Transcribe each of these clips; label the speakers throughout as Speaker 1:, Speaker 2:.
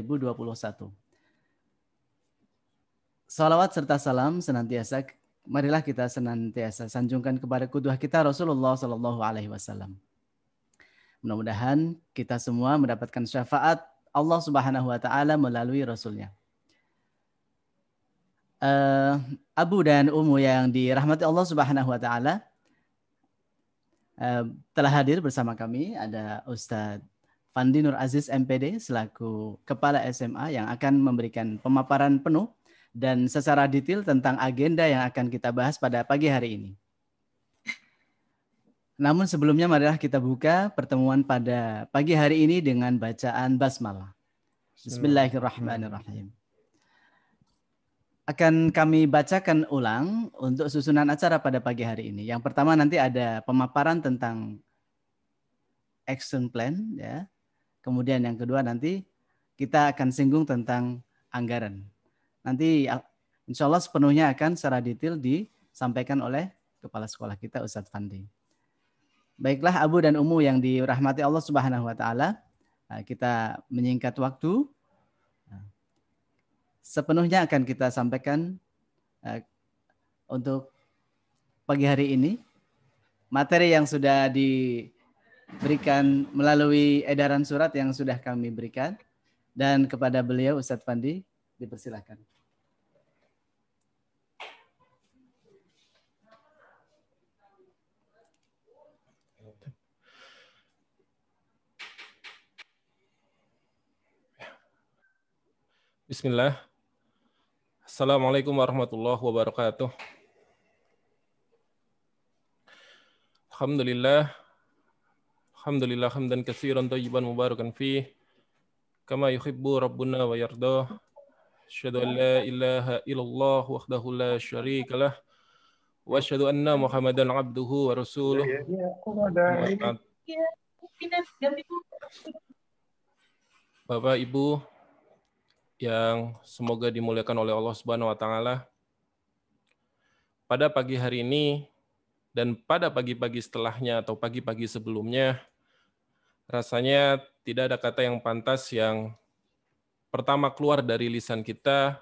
Speaker 1: 2021. Salawat serta salam senantiasa marilah kita senantiasa sanjungkan kepada kuduah kita Rasulullah Shallallahu Alaihi Wasallam. Mudah-mudahan kita semua mendapatkan syafaat Allah Subhanahu Wa Taala melalui Rasulnya. Uh, Abu dan Umu yang dirahmati Allah Subhanahu Wa Taala uh, telah hadir bersama kami ada Ustadz Fandi Nur Aziz MPD selaku Kepala SMA yang akan memberikan pemaparan penuh dan secara detail tentang agenda yang akan kita bahas pada pagi hari ini. Namun sebelumnya marilah kita buka pertemuan pada pagi hari ini dengan bacaan basmalah. Bismillahirrahmanirrahim. Akan kami bacakan ulang untuk susunan acara pada pagi hari ini. Yang pertama nanti ada pemaparan tentang action plan ya Kemudian yang kedua nanti kita akan singgung tentang anggaran. Nanti ah, insya Allah sepenuhnya akan secara detail disampaikan oleh Kepala Sekolah kita Ustadz Fandi. Baiklah Abu dan Umu yang dirahmati Allah Subhanahu wa taala, ah, kita menyingkat waktu. Ah, sepenuhnya akan kita sampaikan untuk pagi hari ini materi yang sudah di berikan melalui edaran surat yang sudah kami berikan dan kepada beliau Ustadz Fandi dipersilahkan.
Speaker 2: Bismillah. Assalamualaikum warahmatullahi wabarakatuh. Alhamdulillah Alhamdulillah hamdan katsiran tayyiban mubarakan fi kama yuhibbu rabbuna wa yarda. Asyhadu an la ilaha illallah wahdahu la syarika lah wa asyhadu anna Muhammadan abduhu wa rasuluh. Ya,
Speaker 1: ya, ya,
Speaker 2: Bapak Ibu yang semoga dimuliakan oleh Allah Subhanahu wa taala. Pada pagi hari ini dan pada pagi-pagi setelahnya atau pagi-pagi sebelumnya rasanya tidak ada kata yang pantas yang pertama keluar dari lisan kita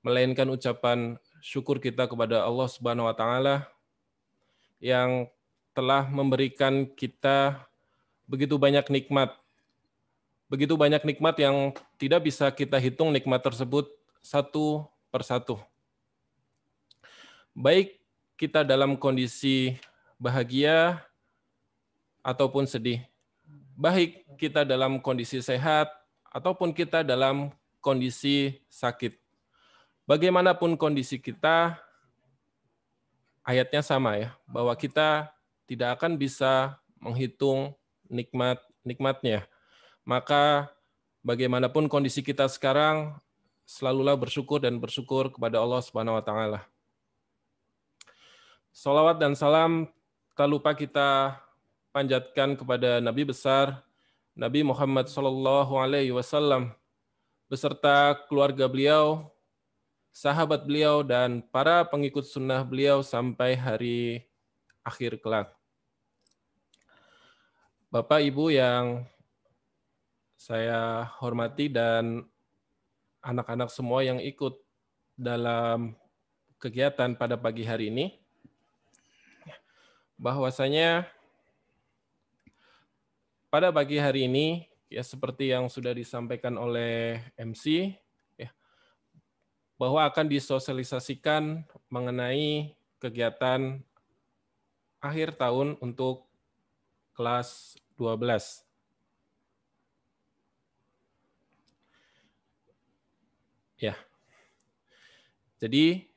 Speaker 2: melainkan ucapan syukur kita kepada Allah Subhanahu wa taala yang telah memberikan kita begitu banyak nikmat. Begitu banyak nikmat yang tidak bisa kita hitung nikmat tersebut satu persatu. Baik kita dalam kondisi bahagia ataupun sedih baik kita dalam kondisi sehat ataupun kita dalam kondisi sakit. Bagaimanapun kondisi kita, ayatnya sama ya, bahwa kita tidak akan bisa menghitung nikmat-nikmatnya. Maka bagaimanapun kondisi kita sekarang, selalulah bersyukur dan bersyukur kepada Allah Subhanahu wa taala. Salawat dan salam tak lupa kita panjatkan kepada Nabi besar Nabi Muhammad Shallallahu Alaihi Wasallam beserta keluarga beliau, sahabat beliau dan para pengikut sunnah beliau sampai hari akhir kelak. Bapak Ibu yang saya hormati dan anak-anak semua yang ikut dalam kegiatan pada pagi hari ini, bahwasanya pada pagi hari ini ya seperti yang sudah disampaikan oleh MC ya bahwa akan disosialisasikan mengenai kegiatan akhir tahun untuk kelas 12. Ya. Jadi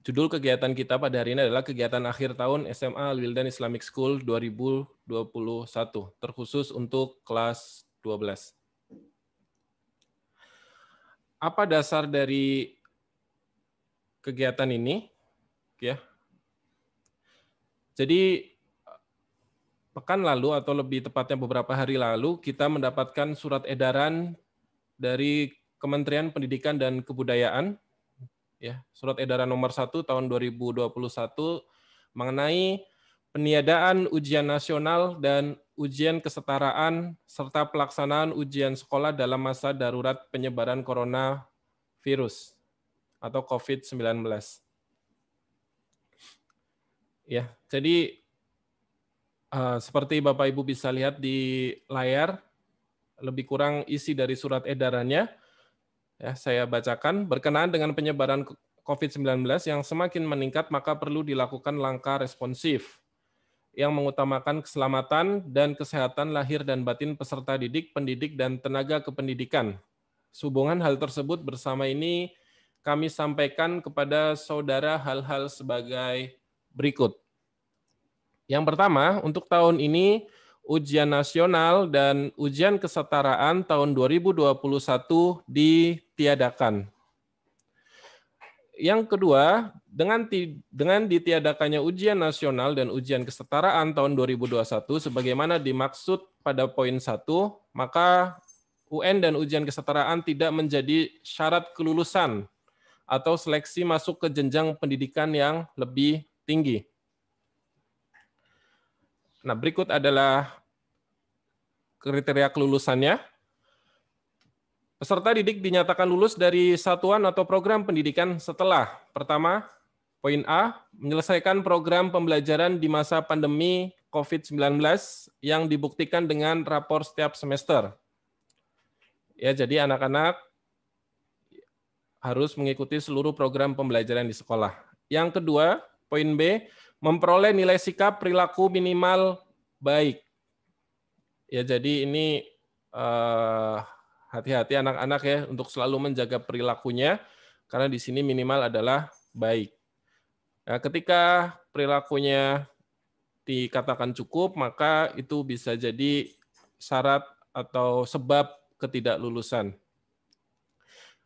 Speaker 2: Judul kegiatan kita pada hari ini adalah kegiatan akhir tahun SMA wildan Islamic School 2021, terkhusus untuk kelas 12. Apa dasar dari kegiatan ini? Ya. Jadi pekan lalu atau lebih tepatnya beberapa hari lalu kita mendapatkan surat edaran dari Kementerian Pendidikan dan Kebudayaan ya surat edaran nomor 1 tahun 2021 mengenai peniadaan ujian nasional dan ujian kesetaraan serta pelaksanaan ujian sekolah dalam masa darurat penyebaran corona virus atau COVID-19. Ya, jadi uh, seperti Bapak Ibu bisa lihat di layar lebih kurang isi dari surat edarannya Ya, saya bacakan berkenaan dengan penyebaran COVID-19 yang semakin meningkat maka perlu dilakukan langkah responsif yang mengutamakan keselamatan dan kesehatan lahir dan batin peserta didik, pendidik, dan tenaga kependidikan. Sehubungan hal tersebut bersama ini kami sampaikan kepada saudara hal-hal sebagai berikut. Yang pertama, untuk tahun ini ujian nasional dan ujian kesetaraan tahun 2021 ditiadakan. Yang kedua, dengan dengan ditiadakannya ujian nasional dan ujian kesetaraan tahun 2021 sebagaimana dimaksud pada poin satu, maka UN dan ujian kesetaraan tidak menjadi syarat kelulusan atau seleksi masuk ke jenjang pendidikan yang lebih tinggi. Nah, berikut adalah kriteria kelulusannya. Peserta didik dinyatakan lulus dari satuan atau program pendidikan setelah pertama, poin A, menyelesaikan program pembelajaran di masa pandemi COVID-19 yang dibuktikan dengan rapor setiap semester. Ya, jadi anak-anak harus mengikuti seluruh program pembelajaran di sekolah. Yang kedua, poin B, memperoleh nilai sikap perilaku minimal baik. Ya jadi ini uh, hati-hati anak-anak ya untuk selalu menjaga perilakunya karena di sini minimal adalah baik. Nah, ketika perilakunya dikatakan cukup maka itu bisa jadi syarat atau sebab ketidaklulusan.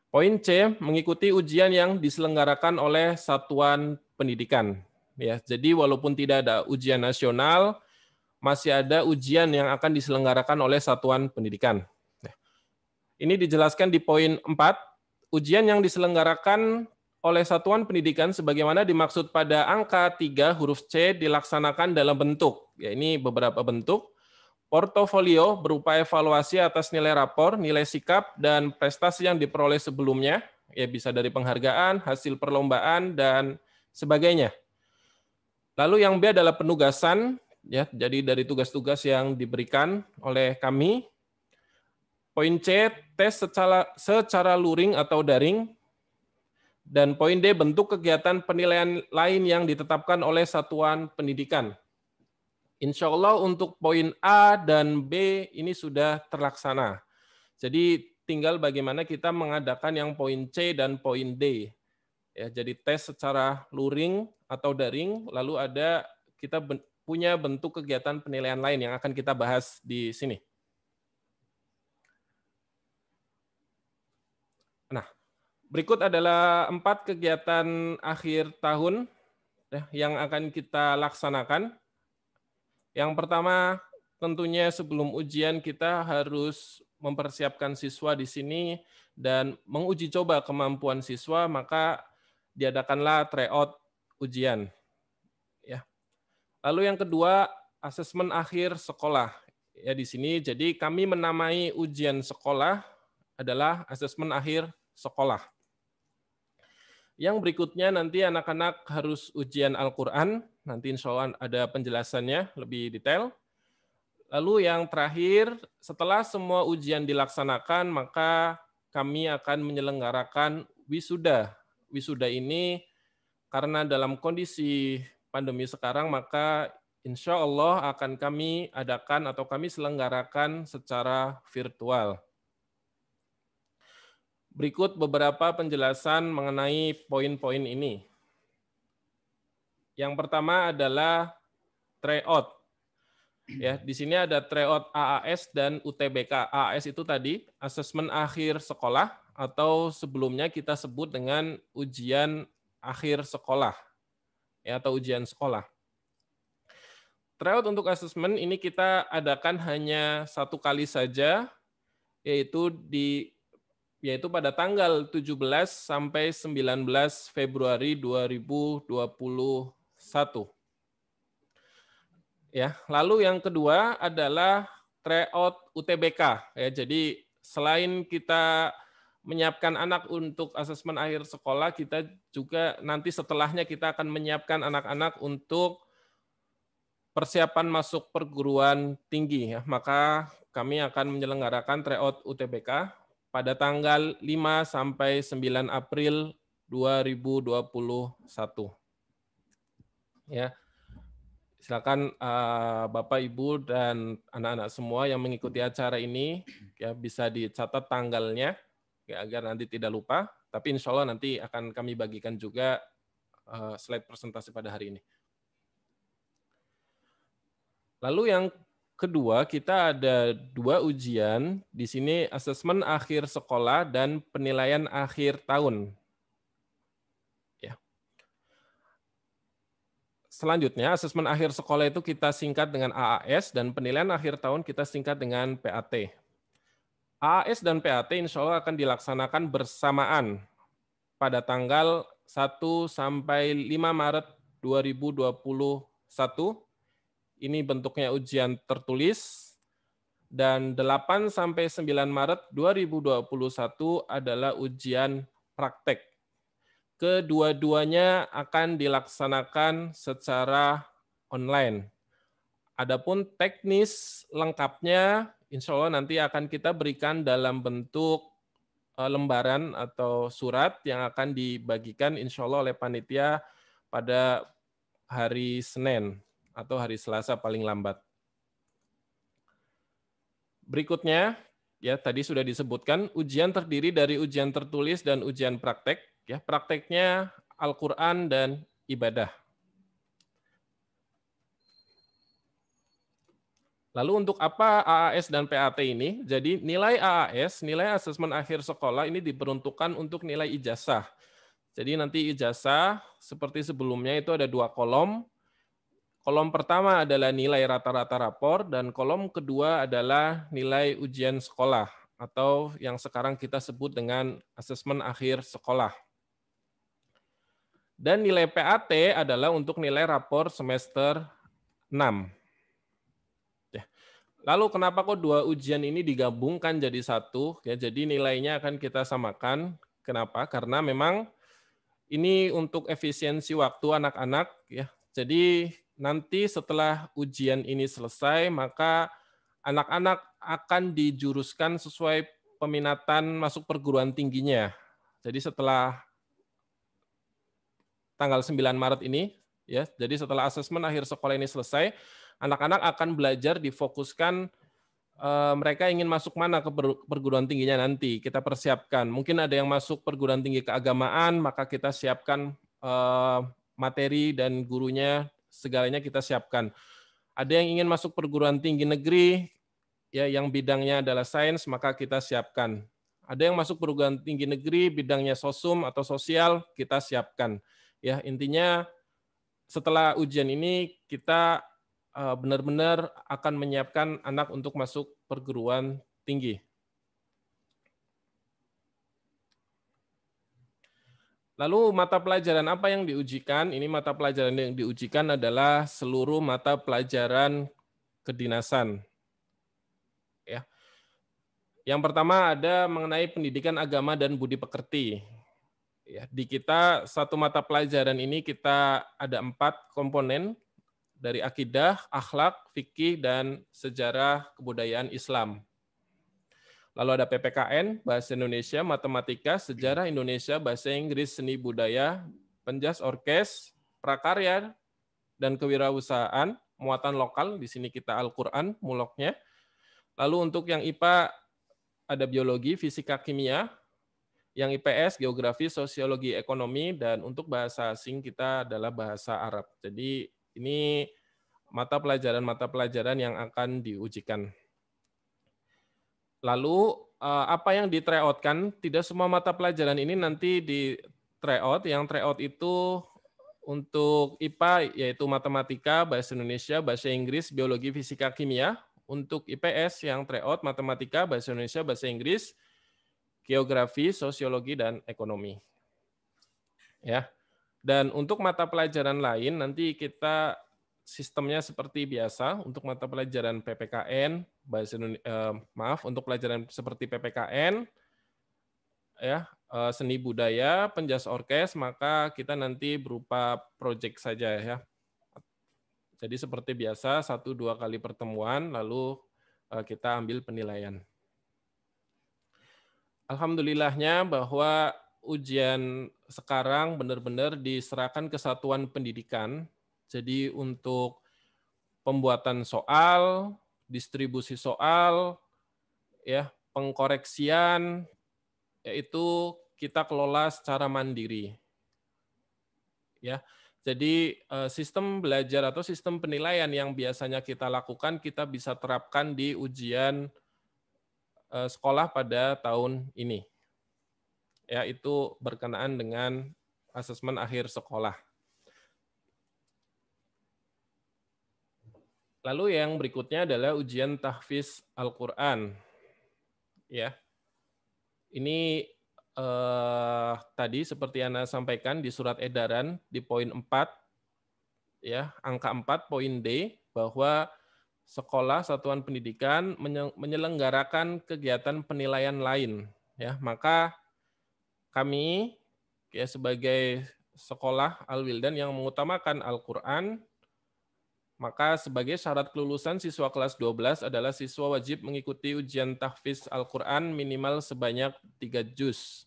Speaker 2: Poin C, mengikuti ujian yang diselenggarakan oleh satuan pendidikan ya. Jadi walaupun tidak ada ujian nasional, masih ada ujian yang akan diselenggarakan oleh satuan pendidikan. Ya. Ini dijelaskan di poin 4, ujian yang diselenggarakan oleh satuan pendidikan sebagaimana dimaksud pada angka 3 huruf C dilaksanakan dalam bentuk. Ya, ini beberapa bentuk. Portofolio berupa evaluasi atas nilai rapor, nilai sikap, dan prestasi yang diperoleh sebelumnya, ya bisa dari penghargaan, hasil perlombaan, dan sebagainya. Lalu yang B adalah penugasan ya. Jadi dari tugas-tugas yang diberikan oleh kami. Poin C tes secara secara luring atau daring. Dan poin D bentuk kegiatan penilaian lain yang ditetapkan oleh satuan pendidikan. Insya Allah untuk poin A dan B ini sudah terlaksana. Jadi tinggal bagaimana kita mengadakan yang poin C dan poin D. Ya, jadi tes secara luring atau daring, lalu ada kita ben, punya bentuk kegiatan penilaian lain yang akan kita bahas di sini. Nah, berikut adalah empat kegiatan akhir tahun ya, yang akan kita laksanakan. Yang pertama, tentunya sebelum ujian kita harus mempersiapkan siswa di sini dan menguji coba kemampuan siswa, maka diadakanlah tryout ujian. Ya. Lalu yang kedua, asesmen akhir sekolah. Ya di sini jadi kami menamai ujian sekolah adalah asesmen akhir sekolah. Yang berikutnya nanti anak-anak harus ujian Al-Qur'an, nanti insya Allah ada penjelasannya lebih detail. Lalu yang terakhir, setelah semua ujian dilaksanakan, maka kami akan menyelenggarakan wisuda. Wisuda ini karena dalam kondisi pandemi sekarang, maka insya Allah akan kami adakan atau kami selenggarakan secara virtual. Berikut beberapa penjelasan mengenai poin-poin ini. Yang pertama adalah tryout. Ya, di sini ada tryout AAS dan UTBK. AAS itu tadi asesmen akhir sekolah atau sebelumnya kita sebut dengan ujian akhir sekolah ya atau ujian sekolah. Tryout untuk assessment ini kita adakan hanya satu kali saja yaitu di yaitu pada tanggal 17 sampai 19 Februari 2021. Ya, lalu yang kedua adalah tryout UTBK ya. Jadi selain kita menyiapkan anak untuk asesmen akhir sekolah, kita juga nanti setelahnya kita akan menyiapkan anak-anak untuk persiapan masuk perguruan tinggi. Ya. Maka kami akan menyelenggarakan tryout UTBK pada tanggal 5 sampai 9 April 2021. Ya. Silakan uh, Bapak Ibu dan anak-anak semua yang mengikuti acara ini ya bisa dicatat tanggalnya Ya, agar nanti tidak lupa. Tapi insya Allah nanti akan kami bagikan juga eh, slide presentasi pada hari ini. Lalu yang kedua, kita ada dua ujian. Di sini asesmen akhir sekolah dan penilaian akhir tahun. Ya. Selanjutnya, asesmen akhir sekolah itu kita singkat dengan AAS dan penilaian akhir tahun kita singkat dengan PAT, AS dan PAT insya Allah akan dilaksanakan bersamaan pada tanggal 1 sampai 5 Maret 2021. Ini bentuknya ujian tertulis. Dan 8 sampai 9 Maret 2021 adalah ujian praktek. Kedua-duanya akan dilaksanakan secara online. Adapun teknis lengkapnya insya Allah nanti akan kita berikan dalam bentuk eh, lembaran atau surat yang akan dibagikan insya Allah oleh panitia pada hari Senin atau hari Selasa paling lambat. Berikutnya, ya tadi sudah disebutkan ujian terdiri dari ujian tertulis dan ujian praktek. Ya, prakteknya Al-Quran dan ibadah. Lalu untuk apa AAS dan PAT ini? Jadi nilai AAS, nilai asesmen akhir sekolah ini diperuntukkan untuk nilai ijazah. Jadi nanti ijazah seperti sebelumnya itu ada dua kolom. Kolom pertama adalah nilai rata-rata rapor dan kolom kedua adalah nilai ujian sekolah atau yang sekarang kita sebut dengan asesmen akhir sekolah. Dan nilai PAT adalah untuk nilai rapor semester 6. Lalu kenapa kok dua ujian ini digabungkan jadi satu? Ya, jadi nilainya akan kita samakan. Kenapa? Karena memang ini untuk efisiensi waktu anak-anak ya. Jadi nanti setelah ujian ini selesai maka anak-anak akan dijuruskan sesuai peminatan masuk perguruan tingginya. Jadi setelah tanggal 9 Maret ini ya, jadi setelah asesmen akhir sekolah ini selesai, anak-anak akan belajar difokuskan uh, mereka ingin masuk mana ke perguruan tingginya nanti. Kita persiapkan. Mungkin ada yang masuk perguruan tinggi keagamaan, maka kita siapkan eh, materi dan gurunya segalanya kita siapkan. Ada yang ingin masuk perguruan tinggi negeri, ya yang bidangnya adalah sains, maka kita siapkan. Ada yang masuk perguruan tinggi negeri, bidangnya sosum atau sosial, kita siapkan. Ya intinya setelah ujian ini kita Eh, benar-benar akan menyiapkan anak untuk masuk perguruan tinggi. Lalu mata pelajaran apa yang diujikan? Ini mata pelajaran yang diujikan adalah seluruh mata pelajaran kedinasan. Ya. Yang pertama ada mengenai pendidikan agama dan budi pekerti. Ya, di kita satu mata pelajaran ini kita ada empat komponen dari akidah, akhlak, fikih, dan sejarah kebudayaan Islam. Lalu ada PPKN, Bahasa Indonesia, Matematika, Sejarah Indonesia, Bahasa Inggris, Seni Budaya, Penjas Orkes, Prakarya, dan Kewirausahaan, muatan lokal, di sini kita Al-Quran, muloknya. Lalu untuk yang IPA ada Biologi, Fisika, Kimia, yang IPS, Geografi, Sosiologi, Ekonomi, dan untuk bahasa asing kita adalah bahasa Arab. Jadi ini mata pelajaran-mata pelajaran yang akan diujikan. Lalu eh, apa yang di tryoutkan, tidak semua mata pelajaran ini nanti di tryout. Yang tryout itu untuk IPA yaitu matematika, bahasa Indonesia, bahasa Inggris, biologi, fisika, kimia. Untuk IPS yang tryout matematika, bahasa Indonesia, bahasa Inggris, geografi, sosiologi dan ekonomi. Ya. Dan untuk mata pelajaran lain nanti kita sistemnya seperti biasa untuk mata pelajaran PPKN bahasa Indonesia, eh, maaf untuk pelajaran seperti PPKN ya eh, seni budaya penjas orkes maka kita nanti berupa proyek saja ya. Jadi seperti biasa satu dua kali pertemuan lalu eh, kita ambil penilaian. Alhamdulillahnya bahwa ujian sekarang benar-benar diserahkan ke satuan pendidikan. Jadi untuk pembuatan soal, distribusi soal, ya, pengkoreksian yaitu kita kelola secara mandiri. Ya. Jadi eh, sistem belajar atau sistem penilaian yang biasanya kita lakukan kita bisa terapkan di ujian eh, sekolah pada tahun ini ya itu berkenaan dengan asesmen akhir sekolah. Lalu yang berikutnya adalah ujian tahfiz Al-Qur'an. Ya. Ini eh, tadi seperti yang anda sampaikan di surat edaran di poin 4 ya, angka 4 poin D bahwa sekolah satuan pendidikan menyelenggarakan kegiatan penilaian lain ya, maka kami ya sebagai sekolah Al-Wildan yang mengutamakan Al-Qur'an maka sebagai syarat kelulusan siswa kelas 12 adalah siswa wajib mengikuti ujian tahfiz Al-Qur'an minimal sebanyak 3 juz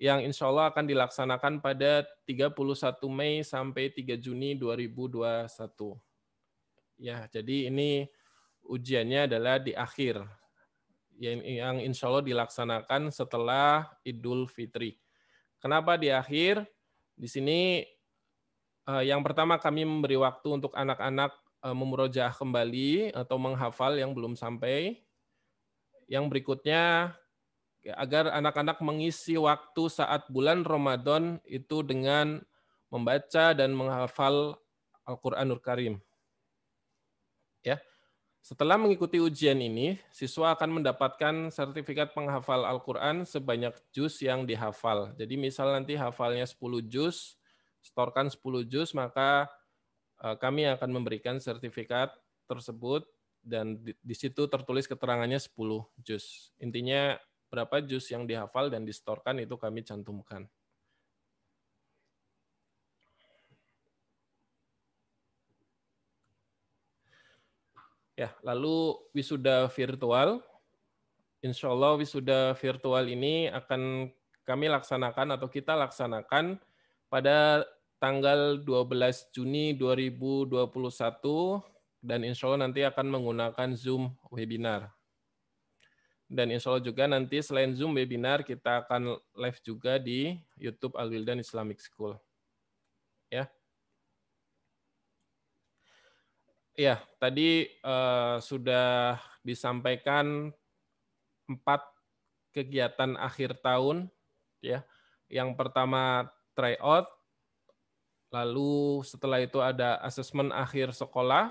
Speaker 2: yang insya Allah akan dilaksanakan pada 31 Mei sampai 3 Juni 2021. Ya, jadi ini ujiannya adalah di akhir yang, yang insya Allah dilaksanakan setelah Idul Fitri. Kenapa di akhir? Di sini eh, yang pertama kami memberi waktu untuk anak-anak eh, memurojaah kembali atau menghafal yang belum sampai. Yang berikutnya agar anak-anak mengisi waktu saat bulan Ramadan itu dengan membaca dan menghafal Al-Qur'anul Karim. Ya. Setelah mengikuti ujian ini, siswa akan mendapatkan sertifikat penghafal Al-Quran sebanyak juz yang dihafal. Jadi misal nanti hafalnya 10 juz, setorkan 10 juz, maka eh, kami akan memberikan sertifikat tersebut dan di, di situ tertulis keterangannya 10 juz. Intinya berapa juz yang dihafal dan disetorkan itu kami cantumkan. Ya, lalu wisuda virtual. Insya Allah wisuda virtual ini akan kami laksanakan atau kita laksanakan pada tanggal 12 Juni 2021 dan insya Allah nanti akan menggunakan Zoom webinar. Dan insya Allah juga nanti selain Zoom webinar kita akan live juga di YouTube Al Wildan Islamic School. Ya. Ya tadi uh, sudah disampaikan empat kegiatan akhir tahun, ya. Yang pertama tryout, lalu setelah itu ada asesmen akhir sekolah,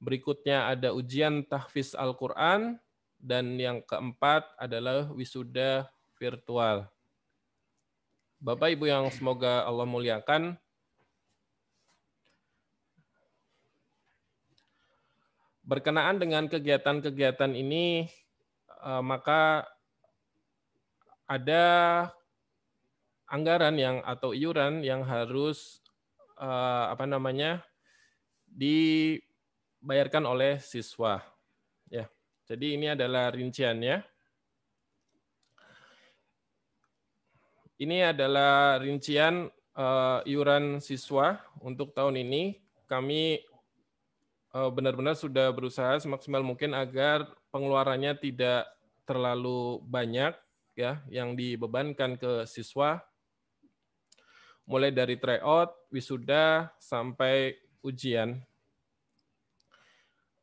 Speaker 2: berikutnya ada ujian tahfiz Al-Quran, dan yang keempat adalah wisuda virtual. Bapak Ibu yang semoga Allah muliakan, berkenaan dengan kegiatan-kegiatan ini eh, maka ada anggaran yang atau iuran yang harus eh, apa namanya dibayarkan oleh siswa ya jadi ini adalah rinciannya ini adalah rincian eh, iuran siswa untuk tahun ini kami Eh, benar-benar sudah berusaha semaksimal mungkin agar pengeluarannya tidak terlalu banyak ya yang dibebankan ke siswa mulai dari tryout, wisuda sampai ujian.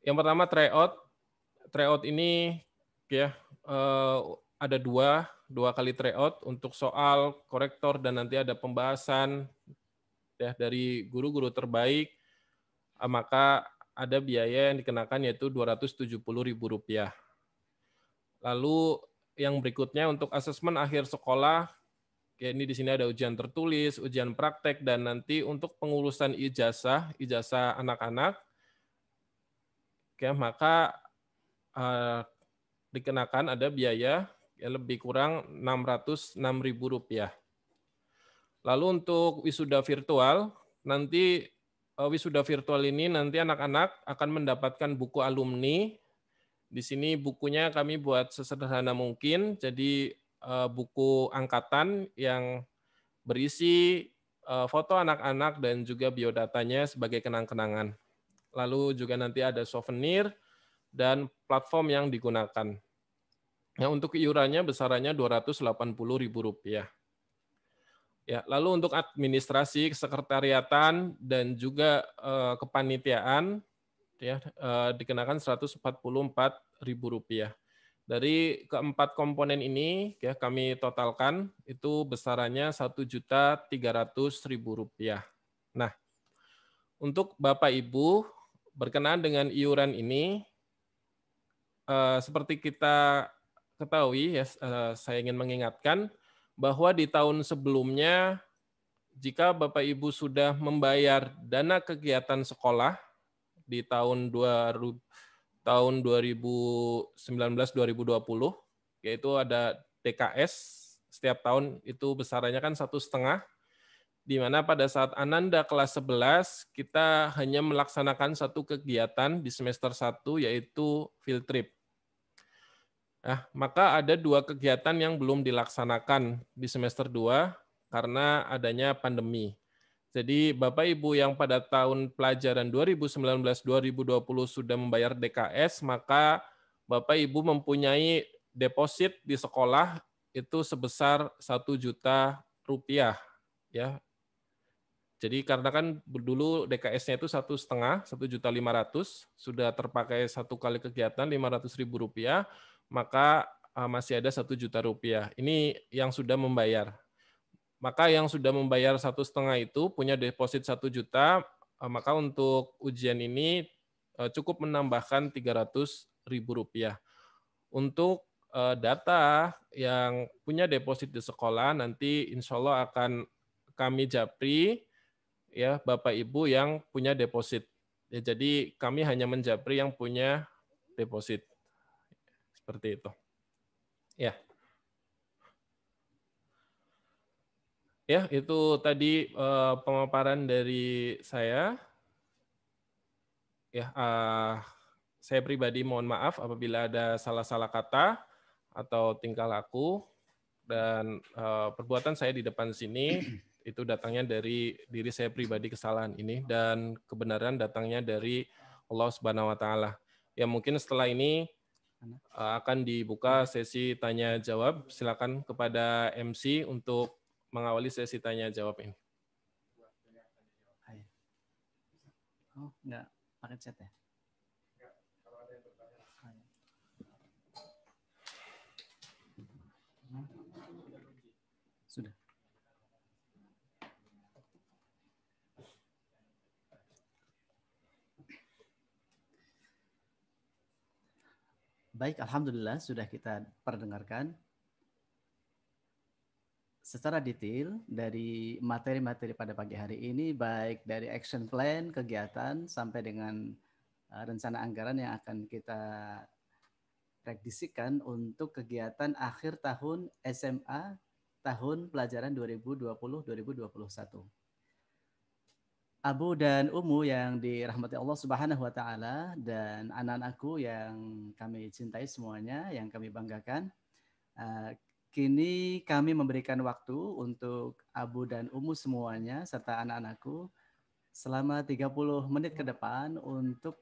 Speaker 2: Yang pertama tryout. Tryout ini ya eh, ada dua dua kali tryout untuk soal korektor dan nanti ada pembahasan ya dari guru-guru terbaik maka ada biaya yang dikenakan yaitu Rp270.000. Lalu yang berikutnya untuk asesmen akhir sekolah, ya ini di sini ada ujian tertulis, ujian praktek, dan nanti untuk pengurusan ijazah, ijazah anak-anak, ya maka uh, dikenakan ada biaya ya lebih kurang Rp606.000. Lalu untuk wisuda virtual, nanti Eh, wisuda virtual ini nanti anak-anak akan mendapatkan buku alumni. Di sini bukunya kami buat sesederhana mungkin, jadi eh, buku angkatan yang berisi eh, foto anak-anak dan juga biodatanya sebagai kenang-kenangan. Lalu juga nanti ada souvenir dan platform yang digunakan. Nah, untuk iurannya besarannya Rp280.000. Ya, lalu untuk administrasi, sekretariatan dan juga uh, kepanitiaan ya uh, dikenakan Rp144.000. Dari keempat komponen ini ya kami totalkan itu besarannya Rp1.300.000. Nah, untuk Bapak Ibu berkenaan dengan iuran ini uh, seperti kita ketahui ya uh, saya ingin mengingatkan bahwa di tahun sebelumnya jika Bapak Ibu sudah membayar dana kegiatan sekolah di tahun 2000, tahun 2019 2020 yaitu ada TKS setiap tahun itu besarnya kan satu setengah di mana pada saat Ananda kelas 11 kita hanya melaksanakan satu kegiatan di semester satu yaitu field trip Nah, maka ada dua kegiatan yang belum dilaksanakan di semester 2 karena adanya pandemi. Jadi Bapak Ibu yang pada tahun pelajaran 2019-2020 sudah membayar DKS, maka Bapak Ibu mempunyai deposit di sekolah itu sebesar 1 juta rupiah ya. Jadi karena kan dulu DKS-nya itu satu setengah, satu juta lima ratus, sudah terpakai satu kali kegiatan lima ratus ribu rupiah maka ah, masih ada satu juta rupiah. Ini yang sudah membayar. Maka yang sudah membayar satu setengah itu punya deposit satu juta, ah, maka untuk ujian ini ah, cukup menambahkan tiga ratus ribu rupiah. Untuk data yang punya deposit di sekolah nanti insya Allah akan kami japri ya Bapak Ibu yang punya deposit. Ya, jadi kami hanya menjapri yang punya deposit. Seperti itu. Ya. Ya, itu tadi eh, pemaparan dari saya. Ya, uh, saya pribadi mohon maaf apabila ada salah-salah kata atau tingkah laku dan uh, perbuatan saya di depan sini itu datangnya dari diri saya pribadi kesalahan ini dan kebenaran datangnya dari Allah Subhanahu wa taala. Ya mungkin setelah ini Eh, akan dibuka sesi tanya jawab. Silakan kepada MC untuk mengawali sesi tanya jawab ini.
Speaker 1: Oh, enggak pakai chat ya? Baik, alhamdulillah sudah kita perdengarkan secara detail dari materi-materi pada pagi hari ini baik dari action plan, kegiatan sampai dengan eh, rencana anggaran yang akan kita prediksikan untuk kegiatan akhir tahun SMA tahun pelajaran 2020-2021. Abu dan Umu yang dirahmati Allah Subhanahu wa taala dan anak-anakku yang kami cintai semuanya, yang kami banggakan. Eh, kini kami memberikan waktu untuk Abu dan Umu semuanya serta anak-anakku selama 30 menit ke depan untuk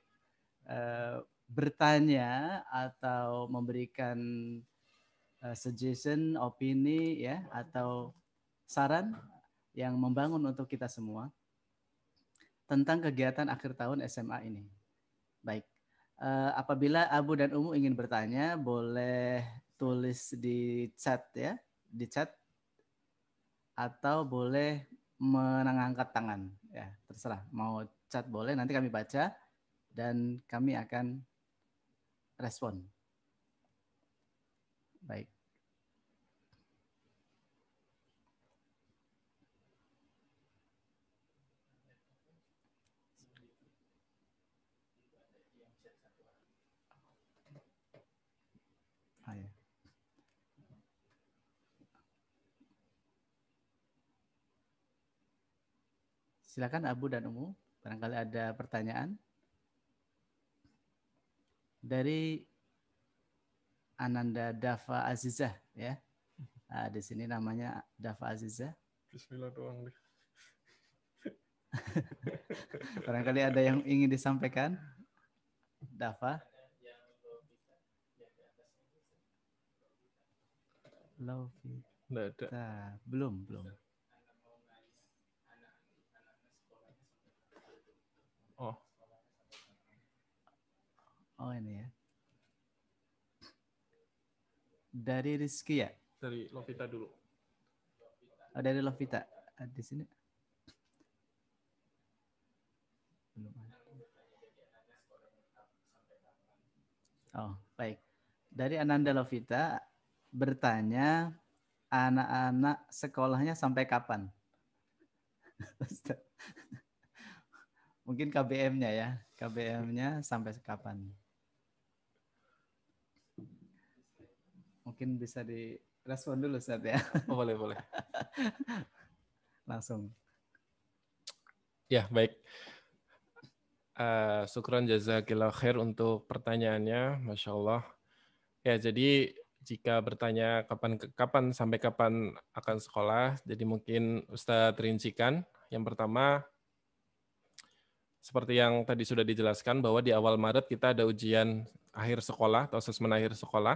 Speaker 1: eh, bertanya atau memberikan eh, suggestion, opini ya atau saran yang membangun untuk kita semua tentang kegiatan akhir tahun SMA ini. Baik, eh, apabila Abu dan Umu ingin bertanya, boleh tulis di chat ya, di chat atau boleh mengangkat tangan ya, terserah. Mau chat boleh, nanti kami baca dan kami akan respon. Baik. Silakan Abu dan Umu, barangkali ada pertanyaan. Dari Ananda Dafa Azizah ya. Nah, di sini namanya Dafa Azizah. Bismillah doang deh. barangkali ada yang ingin disampaikan. Dafa. Lovita. Nggak ada. Belum, belum. Oh ini ya. Dari Rizky ya?
Speaker 2: Dari Lovita dulu.
Speaker 1: Oh, dari Lovita. Ah, di sini. Oh, baik. Dari Ananda Lovita bertanya anak-anak sekolahnya sampai kapan? Mungkin KBM-nya ya. KBM-nya sampai kapan? Mungkin bisa direspon dulu Ustaz ya. Oh, boleh, boleh. Langsung.
Speaker 2: Ya, baik. Uh, syukran jazakillah khair untuk pertanyaannya, masya Allah. Ya, jadi jika bertanya kapan kapan sampai kapan akan sekolah, jadi mungkin Ustadz rincikan. Yang pertama, seperti yang tadi sudah dijelaskan bahwa di awal Maret kita ada ujian akhir sekolah atau asesmen akhir sekolah.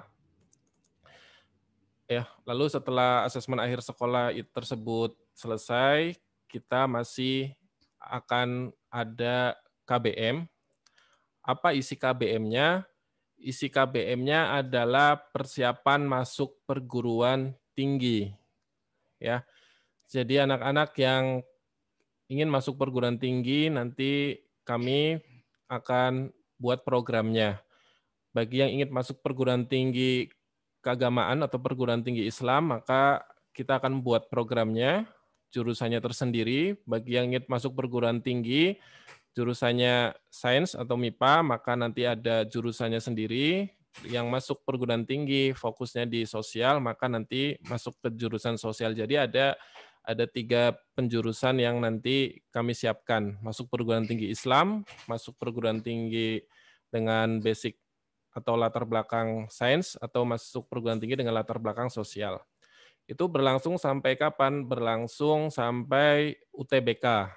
Speaker 2: Ya, lalu setelah asesmen akhir sekolah tersebut selesai, kita masih akan ada KBM. Apa isi KBM-nya? Isi KBM-nya adalah persiapan masuk perguruan tinggi. Ya. Jadi anak-anak yang ingin masuk perguruan tinggi nanti kami akan buat programnya. Bagi yang ingin masuk perguruan tinggi keagamaan atau perguruan tinggi Islam, maka kita akan buat programnya, jurusannya tersendiri. Bagi yang ingin masuk perguruan tinggi, jurusannya sains atau MIPA, maka nanti ada jurusannya sendiri. Yang masuk perguruan tinggi, fokusnya di sosial, maka nanti masuk ke jurusan sosial. Jadi ada ada tiga penjurusan yang nanti kami siapkan. Masuk perguruan tinggi Islam, masuk perguruan tinggi dengan basic atau latar belakang sains atau masuk perguruan tinggi dengan latar belakang sosial. Itu berlangsung sampai kapan? Berlangsung sampai UTBK.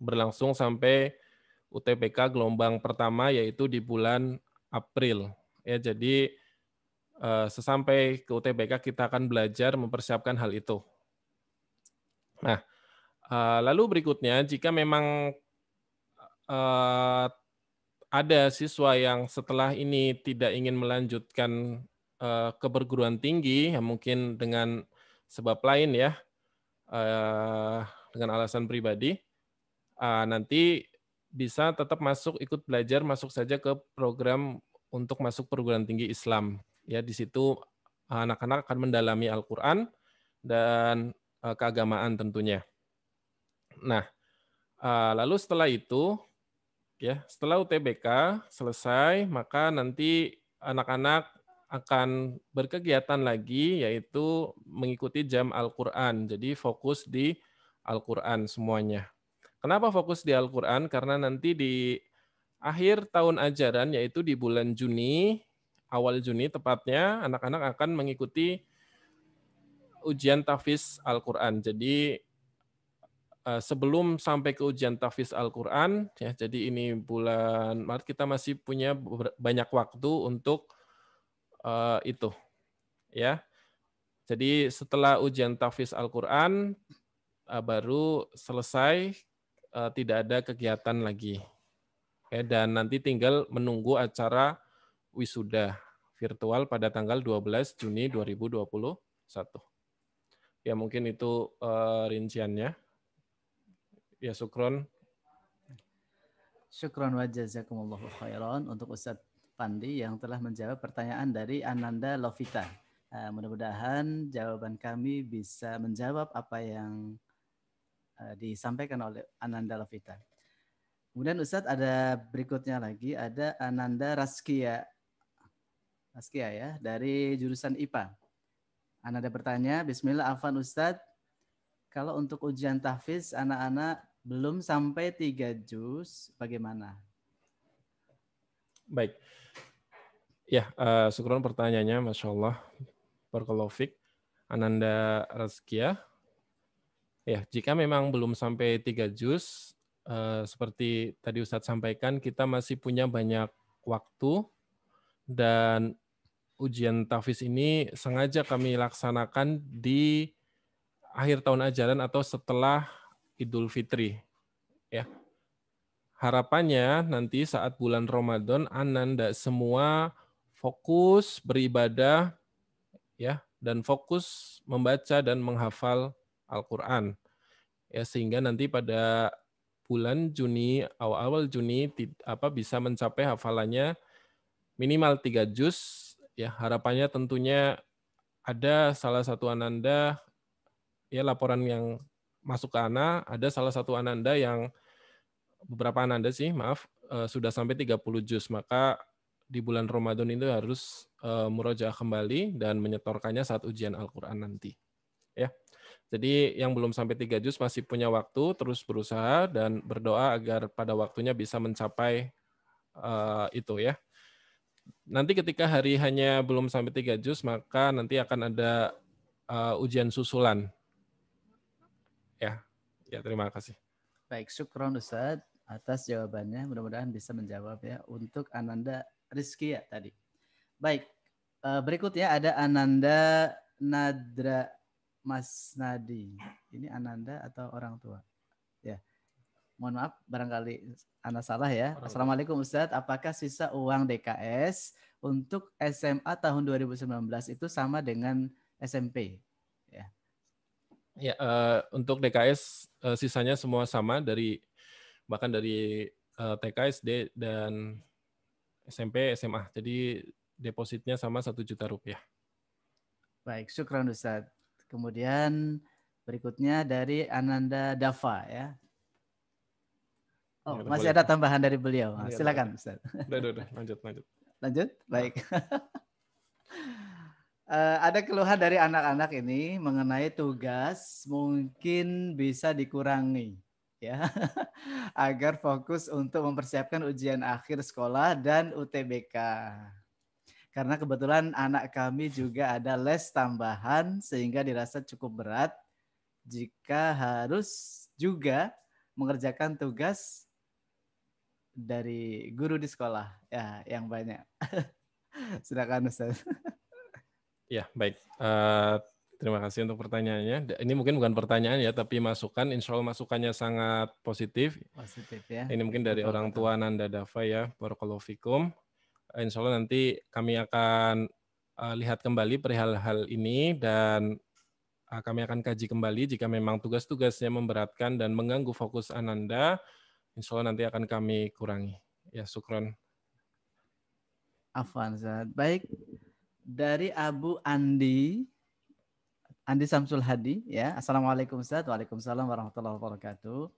Speaker 2: Berlangsung sampai UTBK gelombang pertama yaitu di bulan April. Ya, jadi eh, sesampai ke UTBK kita akan belajar mempersiapkan hal itu. Nah, eh, lalu berikutnya jika memang eh, ada siswa yang setelah ini tidak ingin melanjutkan eh, ke perguruan tinggi, ya mungkin dengan sebab lain ya, eh, dengan alasan pribadi, eh, nanti bisa tetap masuk ikut belajar, masuk saja ke program untuk masuk perguruan tinggi Islam. Ya di situ anak-anak akan mendalami Al-Quran dan keagamaan tentunya. Nah, lalu setelah itu ya. Setelah UTBK selesai, maka nanti anak-anak akan berkegiatan lagi yaitu mengikuti jam Al-Qur'an. Jadi fokus di Al-Qur'an semuanya. Kenapa fokus di Al-Qur'an? Karena nanti di akhir tahun ajaran yaitu di bulan Juni, awal Juni tepatnya, anak-anak akan mengikuti ujian tafis Al-Qur'an. Jadi Eh, sebelum sampai ke ujian tafis Al-Qur'an ya. Jadi ini bulan Maret kita masih punya banyak waktu untuk uh, itu. Ya. Jadi setelah ujian tafis Al-Qur'an uh, baru selesai uh, tidak ada kegiatan lagi. Okay, ya, dan nanti tinggal menunggu acara wisuda virtual pada tanggal 12 Juni 2021. Ya mungkin itu uh, rinciannya. Ya, syukron.
Speaker 1: Syukron wa jazakumullahu khairan untuk Ustaz Pandi yang telah menjawab pertanyaan dari Ananda Lovita. Eh, mudah-mudahan jawaban kami bisa menjawab apa yang eh, disampaikan oleh Ananda Lovita. Kemudian Ustadz ada berikutnya lagi, ada Ananda Raskia. Raskia ya, dari jurusan IPA. Ananda bertanya, Bismillah Afan Ustadz, kalau untuk ujian tahfiz anak-anak belum sampai tiga jus, bagaimana? Baik.
Speaker 2: Ya, uh, pertanyaannya, Masya Allah. Barkolofik, Ananda Razkia. Ya, jika memang belum sampai tiga jus, uh, seperti tadi Ustadz sampaikan, kita masih punya banyak waktu dan ujian tafis ini sengaja kami laksanakan di akhir tahun ajaran atau setelah Idul Fitri. Ya. Harapannya nanti saat bulan Ramadan Ananda semua fokus beribadah ya dan fokus membaca dan menghafal Al-Qur'an. Ya sehingga nanti pada bulan Juni awal-awal Juni apa bisa mencapai hafalannya minimal tiga juz ya harapannya tentunya ada salah satu ananda ya laporan yang masuk ke ANA, ada salah satu ananda yang beberapa ananda sih, maaf, eh, sudah sampai 30 juz. Maka di bulan Ramadan itu harus uh, murojaah kembali dan menyetorkannya saat ujian Al-Qur'an nanti. Ya. Jadi yang belum sampai 3 juz masih punya waktu, terus berusaha dan berdoa agar pada waktunya bisa mencapai eh, itu ya. Nanti ketika hari hanya belum sampai 3 juz, maka nanti akan ada uh, ujian susulan Ya, ya terima kasih.
Speaker 1: Baik, syukron Ustaz atas jawabannya. Mudah-mudahan bisa menjawab ya untuk Ananda Rizky ya tadi. Baik, eh, berikutnya ada Ananda Nadra Mas Nadi. Ini Ananda atau orang tua? Ya. Mohon maaf barangkali Anda salah ya. Orang Assalamualaikum Ustaz, apakah sisa uang DKS untuk SMA tahun 2019 itu sama dengan SMP?
Speaker 2: Ya, uh, untuk DKS uh, eh, sisanya semua sama dari bahkan dari uh, eh, TK, SD dan SMP, SMA. Jadi depositnya sama satu juta rupiah.
Speaker 1: Baik, syukran Ustaz. Kemudian berikutnya dari Ananda Dava ya. Oh, ya, masih boleh. ada tambahan dari beliau. Silakan, Ustaz.
Speaker 2: Udah, udah, udah. Lanjut, lanjut.
Speaker 1: Lanjut? Baik. Uh, ada keluhan dari anak-anak ini mengenai tugas mungkin bisa dikurangi ya agar fokus untuk mempersiapkan ujian akhir sekolah dan UTBK. Karena kebetulan anak kami juga ada les tambahan sehingga dirasa cukup berat jika harus juga mengerjakan tugas dari guru di sekolah ya yang banyak. Silakan Ustaz.
Speaker 2: Ya, baik. Uh, terima kasih untuk pertanyaannya. Ini mungkin bukan pertanyaan ya, tapi masukan. Insya Allah masukannya sangat positif.
Speaker 1: Positif ya. Ini mungkin dari
Speaker 2: orang tua Nanda Dava ya, Fikum. Insya Allah nanti kami akan uh, lihat kembali perihal hal ini dan uh, kami akan kaji kembali jika memang tugas-tugasnya memberatkan dan mengganggu fokus Ananda. Insya Allah nanti akan kami kurangi. Ya, Sukron.
Speaker 1: Afwan, Baik, dari Abu Andi Andi Samsul Hadi ya. Assalamualaikum Ustaz. Waalaikumsalam warahmatullahi wabarakatuh.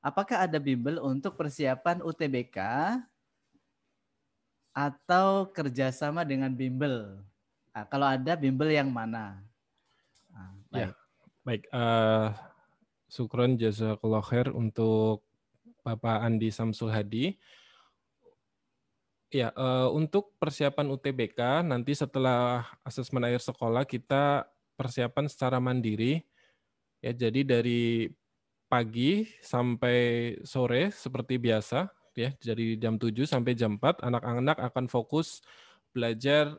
Speaker 1: Apakah ada bimbel untuk persiapan UTBK atau kerjasama dengan bimbel? Nah, kalau ada bimbel yang mana?
Speaker 2: Nah, baik. Ya, baik. Uh, eh, Sukron jazakallah khair untuk Bapak Andi Samsul Hadi. Ya, uh, untuk persiapan UTBK nanti setelah asesmen akhir sekolah kita persiapan secara mandiri. Ya, jadi dari pagi sampai sore seperti biasa ya. Jadi jam 7 sampai jam 4 anak-anak akan fokus belajar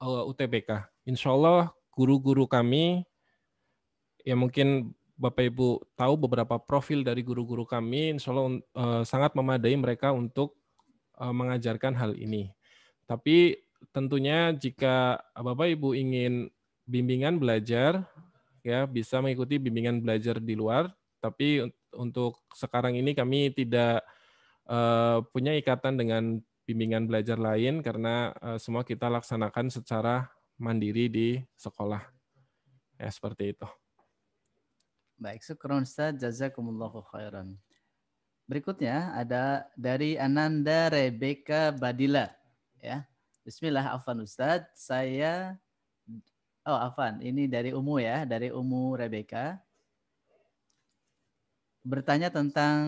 Speaker 2: uh, eh, UTBK. Insya Allah guru-guru kami ya mungkin Bapak Ibu tahu beberapa profil dari guru-guru kami insya Allah uh, sangat memadai mereka untuk Eh, mengajarkan hal ini. Tapi tentunya jika Bapak Ibu ingin bimbingan belajar ya bisa mengikuti bimbingan belajar di luar, tapi untuk sekarang ini kami tidak eh, punya ikatan dengan bimbingan belajar lain karena eh, semua kita laksanakan secara mandiri di sekolah. Ya seperti
Speaker 1: itu. Baik, syukur Ustaz. Jazakumullahu khairan. Berikutnya ada dari Ananda Rebecca Badila. Ya. Bismillah, Afan Ustadz. Saya, oh Afan, ini dari Umu ya, dari Umu Rebecca. Bertanya tentang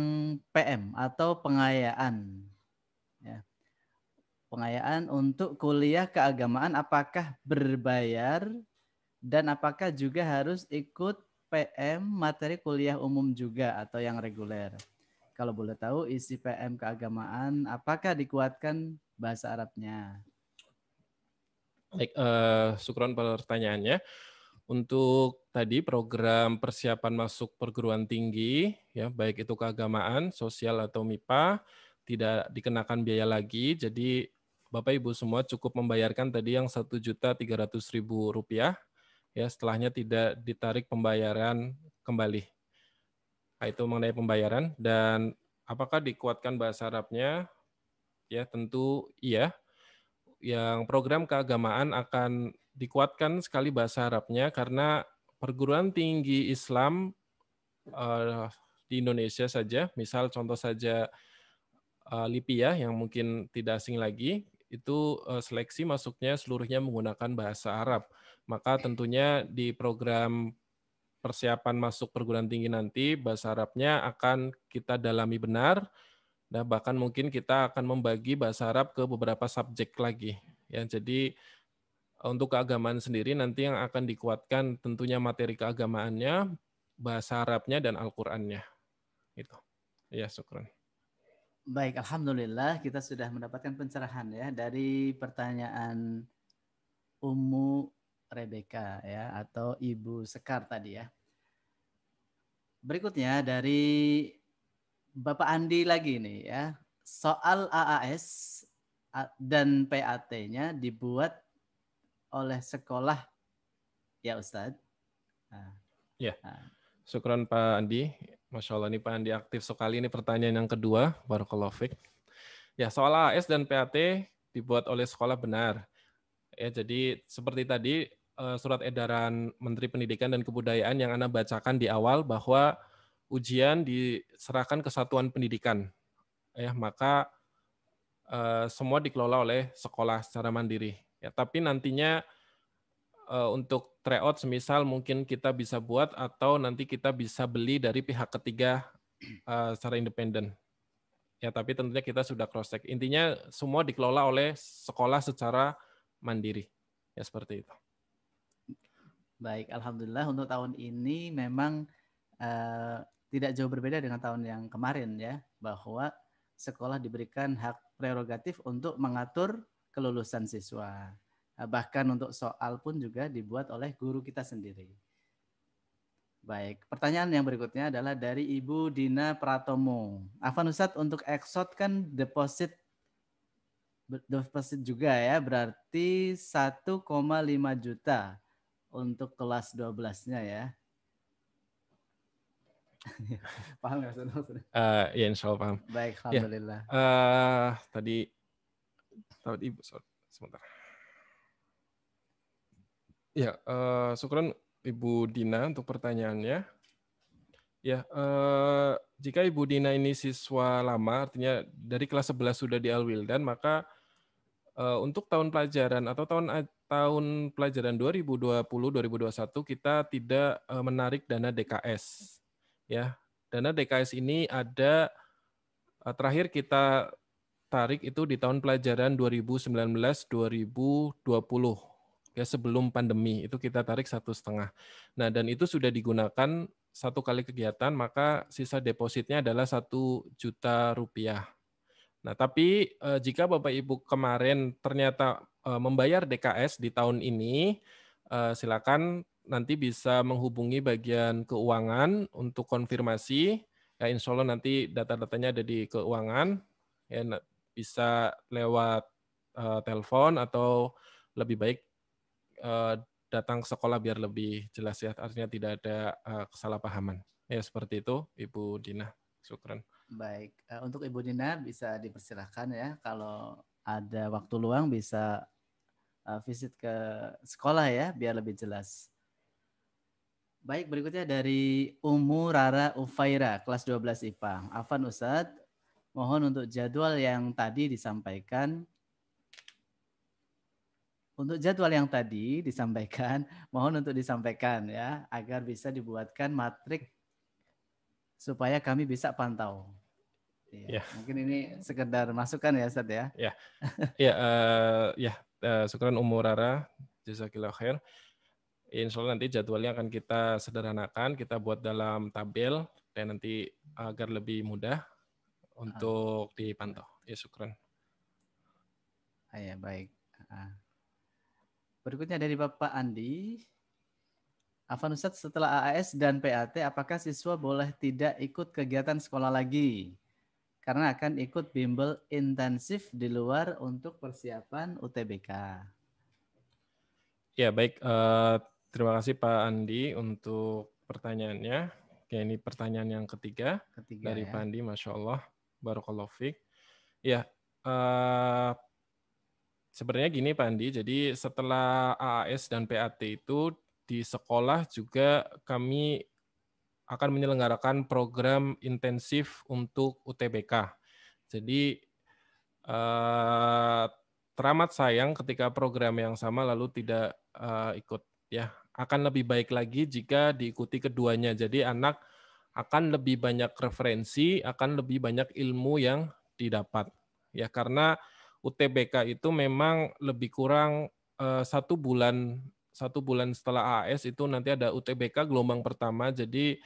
Speaker 1: PM atau pengayaan. Ya. Pengayaan untuk kuliah keagamaan apakah berbayar dan apakah juga harus ikut PM materi kuliah umum juga atau yang reguler? kalau boleh tahu isi PM keagamaan apakah dikuatkan bahasa Arabnya?
Speaker 2: Baik, uh, eh, syukuran pertanyaannya. Untuk tadi program persiapan masuk perguruan tinggi, ya baik itu keagamaan, sosial atau MIPA, tidak dikenakan biaya lagi. Jadi Bapak Ibu semua cukup membayarkan tadi yang satu juta tiga ratus ribu rupiah. Ya setelahnya tidak ditarik pembayaran kembali. Nah, itu mengenai pembayaran dan apakah dikuatkan bahasa Arabnya? Ya, tentu iya. Yang program keagamaan akan dikuatkan sekali bahasa Arabnya karena perguruan tinggi Islam uh, di Indonesia saja, misal contoh saja uh, ya, yang mungkin tidak asing lagi, itu uh, seleksi masuknya seluruhnya menggunakan bahasa Arab. Maka tentunya di program persiapan masuk perguruan tinggi nanti bahasa Arabnya akan kita dalami benar dan bahkan mungkin kita akan membagi bahasa Arab ke beberapa subjek lagi ya jadi untuk keagamaan sendiri nanti yang akan dikuatkan tentunya materi keagamaannya bahasa Arabnya dan Al-Qur'annya itu ya syukron
Speaker 1: Baik, alhamdulillah kita sudah mendapatkan pencerahan ya dari pertanyaan umum. Rebecca ya atau Ibu Sekar tadi ya. Berikutnya dari Bapak Andi lagi nih ya. Soal AAS dan PAT-nya dibuat oleh sekolah ya Ustadz. Nah.
Speaker 2: Ya. Nah. Pak Andi. Masya Allah ini Pak Andi aktif sekali. Ini pertanyaan yang kedua. Barakallahu Ya, soal AAS dan PAT dibuat oleh sekolah benar. Ya, jadi seperti tadi Eh, surat edaran Menteri Pendidikan dan Kebudayaan yang Anda bacakan di awal bahwa ujian diserahkan ke satuan pendidikan. Ya, maka eh, semua dikelola oleh sekolah secara mandiri. Ya, tapi nantinya untuk tryout semisal mungkin kita bisa buat atau nanti kita bisa beli dari pihak ketiga secara independen. Ya, tapi tentunya kita sudah cross check. Intinya semua dikelola oleh sekolah secara mandiri. Ya, seperti itu.
Speaker 1: Baik, alhamdulillah untuk tahun ini memang uh, tidak jauh berbeda dengan tahun yang kemarin ya, bahwa sekolah diberikan hak prerogatif untuk mengatur kelulusan siswa. Eh, bahkan untuk soal pun juga dibuat oleh guru kita sendiri. Baik, pertanyaan yang berikutnya adalah dari Ibu Dina Pratomo. Afan Ustadz, untuk eksot kan deposit deposit juga ya, berarti 1,5 juta untuk kelas 12-nya ya. paham nggak maksudnya?
Speaker 2: Uh, ya insya Allah paham.
Speaker 1: Baik, ya, alhamdulillah. Ya.
Speaker 2: Uh, tadi tadi ibu sebentar. Ya, uh, eh, syukuran Ibu Dina untuk pertanyaannya. Ya, uh, jika Ibu Dina ini siswa lama, artinya dari kelas 11 sudah di Alwildan, maka uh, untuk tahun pelajaran atau tahun tahun pelajaran 2020-2021 kita tidak eh, menarik dana DKS. Ya, dana DKS ini ada eh, terakhir kita tarik itu di tahun pelajaran 2019-2020 ya sebelum pandemi itu kita tarik satu setengah. Nah dan itu sudah digunakan satu kali kegiatan maka sisa depositnya adalah satu juta rupiah. Nah tapi eh, jika bapak ibu kemarin ternyata Eh, membayar DKS di tahun ini, eh, silakan nanti bisa menghubungi bagian keuangan untuk konfirmasi. Ya, insya Allah nanti data-datanya ada di keuangan. Ya, bisa lewat uh, telepon atau lebih baik uh, datang ke sekolah biar lebih jelas ya. Artinya tidak ada uh, kesalahpahaman. Ya seperti itu, Ibu Dina. Syukran.
Speaker 1: Baik, uh, untuk Ibu Dina bisa dipersilahkan ya kalau ada waktu luang bisa eh, visit ke sekolah ya biar lebih jelas. Baik, berikutnya dari Umu Rara Ufaira, kelas 12 IPA. Afan Ustadz, mohon untuk jadwal yang tadi disampaikan. Untuk jadwal yang tadi disampaikan, mohon untuk disampaikan ya, agar bisa dibuatkan matrik supaya kami bisa pantau. Iya. Yeah. Mungkin ini sekedar masukan ya, Ustaz ya.
Speaker 2: Iya. Iya, eh, ya, ya, eh, ya, Sekarang Umur Rara, jazakillah khair. Insya Allah nanti jadwalnya akan kita sederhanakan, kita buat dalam tabel dan nanti agar lebih mudah
Speaker 1: untuk
Speaker 2: dipantau. Ya, syukuran.
Speaker 1: Ayah, iya, baik. Ah. Berikutnya dari Bapak Andi. Afan Ustadz, setelah AAS dan PAT, apakah siswa boleh tidak ikut kegiatan sekolah lagi? karena akan ikut bimbel intensif di luar untuk persiapan UTBK.
Speaker 2: Ya, baik. Uh, terima kasih Pak Andi untuk pertanyaannya. Oke, ini pertanyaan yang ketiga, ketiga dari ya. Pak Andi, Masya Allah. Barokallahu fik. Ya, uh, sebenarnya gini Pak Andi, jadi setelah AAS dan PAT itu di sekolah juga kami akan menyelenggarakan program intensif untuk UTBK. Jadi eh, teramat sayang ketika program yang sama lalu tidak eh, ikut ya. Akan lebih baik lagi jika diikuti keduanya. Jadi anak akan lebih banyak referensi, akan lebih banyak ilmu yang didapat. Ya karena UTBK itu memang lebih kurang eh, satu bulan satu bulan setelah AS itu nanti ada UTBK gelombang pertama. Jadi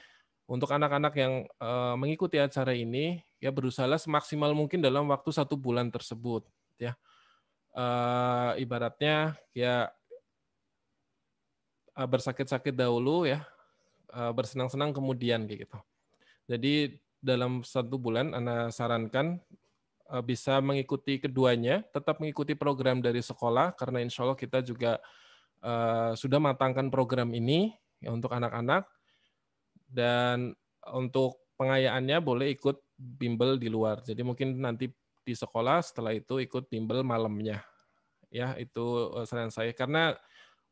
Speaker 2: untuk anak-anak yang uh, mengikuti acara ini ya berusaha semaksimal mungkin dalam waktu satu bulan tersebut ya uh, ibaratnya ya uh, bersakit-sakit dahulu ya uh, bersenang-senang kemudian kayak gitu jadi dalam satu bulan anda sarankan uh, bisa mengikuti keduanya tetap mengikuti program dari sekolah karena insya Allah kita juga uh, sudah matangkan program ini ya, untuk anak-anak dan untuk pengayaannya boleh ikut bimbel di luar. Jadi mungkin nanti di sekolah setelah itu ikut bimbel malamnya. Ya, itu eh, saran saya. Karena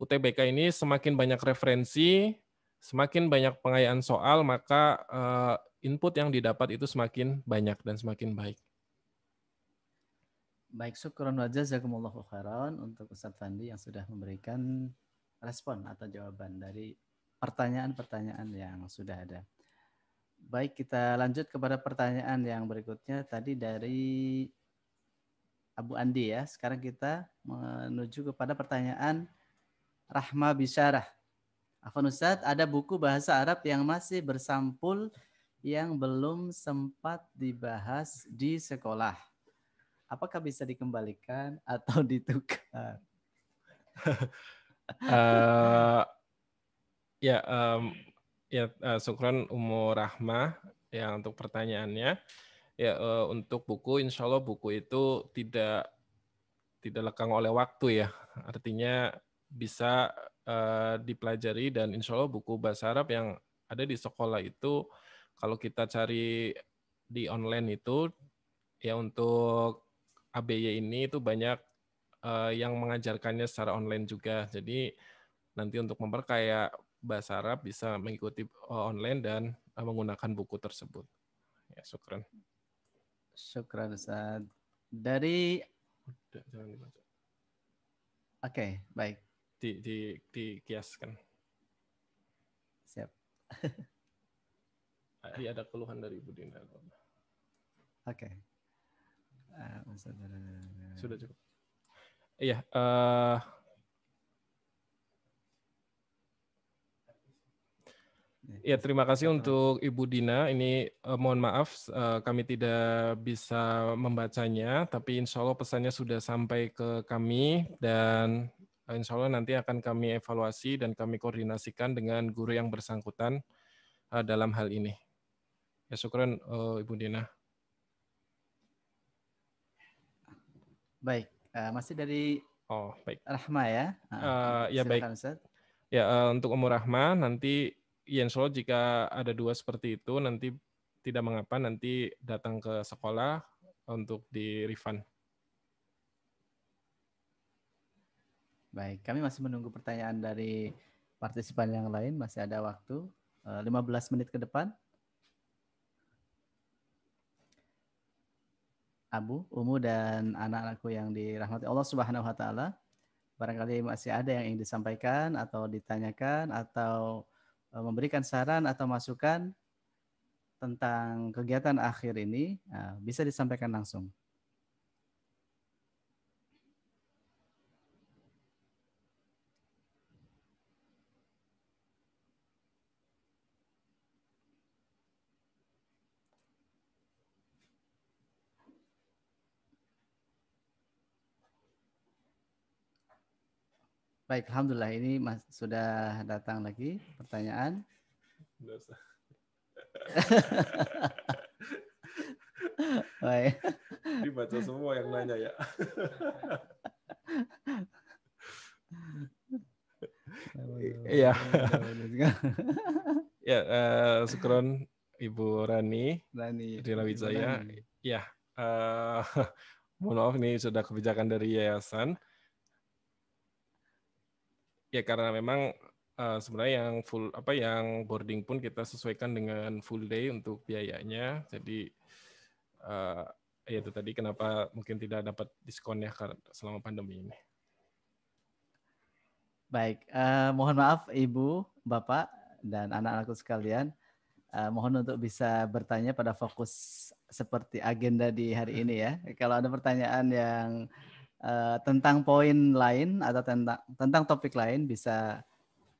Speaker 2: UTBK ini semakin banyak referensi, semakin banyak pengayaan soal, maka eh, input yang didapat itu semakin banyak dan semakin baik.
Speaker 1: Baik, syukuran wajah, jazakumullahu khairan untuk Ustadz Fandi yang sudah memberikan respon atau jawaban dari pertanyaan-pertanyaan yang sudah ada. Baik, kita lanjut kepada pertanyaan yang berikutnya tadi dari Abu Andi ya. Sekarang kita menuju kepada pertanyaan Rahma Bisyarah. Afan Ustadz, ada buku bahasa Arab yang masih bersampul yang belum sempat dibahas di sekolah. Apakah bisa dikembalikan atau ditukar? Eh,
Speaker 2: Ya, um, ya uh, eh, syukuran Umur Rahmah ya untuk pertanyaannya. Ya uh, untuk buku, insya Allah buku itu tidak tidak lekang oleh waktu ya. Artinya bisa uh, dipelajari dan insya Allah buku bahasa Arab yang ada di sekolah itu kalau kita cari di online itu ya untuk ABY ini itu banyak uh, yang mengajarkannya secara online juga. Jadi nanti untuk memperkaya bahasa Arab bisa mengikuti eh, online dan eh, menggunakan buku tersebut. Ya, syukran.
Speaker 1: Syukran Ustaz. Dari
Speaker 2: Udah, jangan dibaca. Oke,
Speaker 1: okay, baik.
Speaker 2: Di di dikiaskan.
Speaker 1: Siap.
Speaker 2: Tadi ada keluhan dari Ibu Dina. Oke.
Speaker 1: Okay. Ah, uh, Sudah cukup. Iya,
Speaker 2: uh, Ya, terima kasih untuk Ibu Dina. Ini eh, mohon maaf eh, kami tidak bisa membacanya, tapi insya Allah pesannya sudah sampai ke kami dan eh, insya Allah nanti akan kami evaluasi dan kami koordinasikan dengan guru yang bersangkutan eh, dalam hal ini. Ya, syukuran eh, Ibu Dina.
Speaker 1: Baik, uh, masih dari Oh, baik. Rahma ya. Uh, uh ya baik.
Speaker 2: Ya, uh, untuk Umur Rahma nanti insya Allah jika ada dua seperti itu nanti tidak mengapa nanti datang ke sekolah untuk di refund.
Speaker 1: Baik, kami masih menunggu pertanyaan dari partisipan yang lain. Masih ada waktu 15 eh, menit ke depan. Abu, Umu, dan anak-anakku yang dirahmati Allah Subhanahu wa Ta'ala. Barangkali masih ada yang ingin disampaikan atau ditanyakan atau E, memberikan saran atau masukan tentang kegiatan akhir ini e, bisa disampaikan langsung. Baik, alhamdulillah ini sudah datang lagi pertanyaan. Baik. Dibaca semua yang nanya ya. Iya.
Speaker 2: ya, uh, eh, sekron Ibu Rani. Rani. Dina Wijaya. Ya, uh, mohon maaf nih sudah kebijakan dari yayasan ya karena memang uh, sebenarnya yang full apa yang boarding pun kita sesuaikan dengan full day untuk biayanya. Jadi uh, ya itu tadi kenapa mungkin tidak dapat diskon ya selama pandemi ini.
Speaker 1: Baik, uh, mohon maaf Ibu, Bapak, dan anak-anakku sekalian. Uh, mohon untuk bisa bertanya pada fokus seperti agenda di hari ini ya. Kalau ada pertanyaan yang Eh, tentang poin lain atau tentang tentang topik lain bisa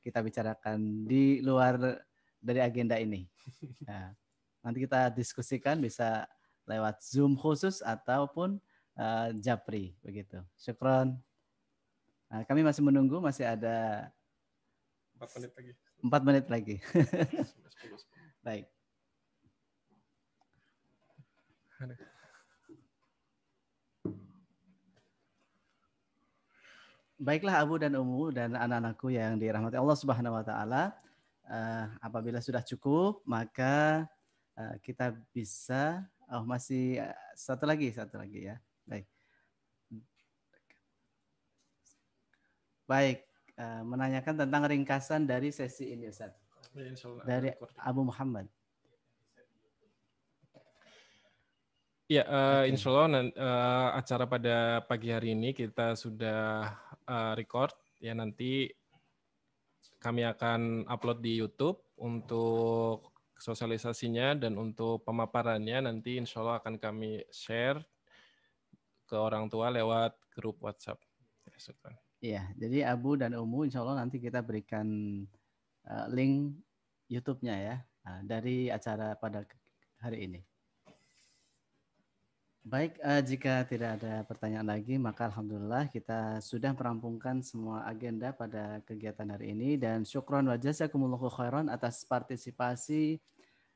Speaker 1: kita bicarakan di luar dari agenda ini. Nah, nanti kita diskusikan bisa lewat Zoom khusus ataupun uh, Japri begitu. Syukron. Nah, kami masih menunggu masih ada empat menit lagi. 4 menit lagi. Baik. baiklah Abu dan Umu dan anak-anakku yang dirahmati Allah Subhanahu wa taala, eh, apabila sudah cukup maka eh, kita bisa oh masih eh, satu lagi, satu lagi ya. Baik. Baik, menanyakan tentang ringkasan dari sesi ini Ustaz. Dari Abu Muhammad.
Speaker 2: Ya, uh, insya Allah uh, acara pada pagi hari ini kita sudah uh, record ya nanti kami akan upload di YouTube untuk sosialisasinya dan untuk pemaparannya nanti insya Allah akan kami share ke orang tua lewat grup WhatsApp. Ya,
Speaker 1: iya, jadi Abu dan Umu insya Allah nanti kita berikan eh, link YouTube-nya ya eh, dari acara pada hari ini. Baik, eh, jika tidak ada pertanyaan lagi, maka alhamdulillah kita sudah merampungkan semua agenda pada kegiatan hari ini dan syukron wa jazakumullahu khairan atas partisipasi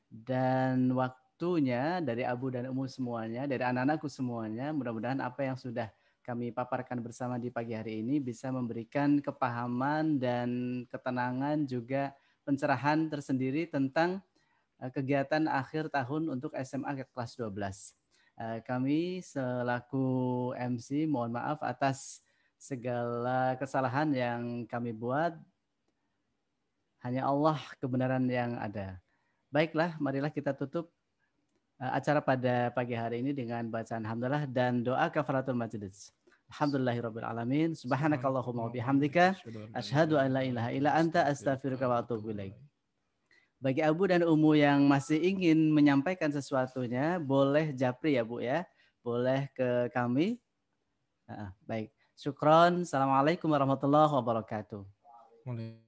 Speaker 1: dan waktunya dari Abu dan Umu semuanya, dari anak-anakku semuanya. Mudah-mudahan apa yang sudah kami paparkan bersama di pagi hari ini bisa memberikan kepahaman dan ketenangan juga pencerahan tersendiri tentang eh, kegiatan akhir tahun untuk SMA kelas 12. Eh, kami selaku MC mohon maaf atas segala kesalahan yang kami buat. Hanya Allah kebenaran yang ada. Baiklah, marilah kita tutup eh, acara pada pagi hari ini dengan bacaan alhamdulillah dan doa kafaratul majlis. Alhamdulillahirabbil alamin. Subhanakallahumma wa bihamdika asyhadu an la ilaha illa anta astaghfiruka wa atubu ilaik. Bagi Abu dan Umu yang masih ingin menyampaikan sesuatunya, boleh japri ya Bu ya. Boleh ke kami. Nah, baik. Syukron. Assalamualaikum warahmatullahi wabarakatuh. Waalaikumsalam.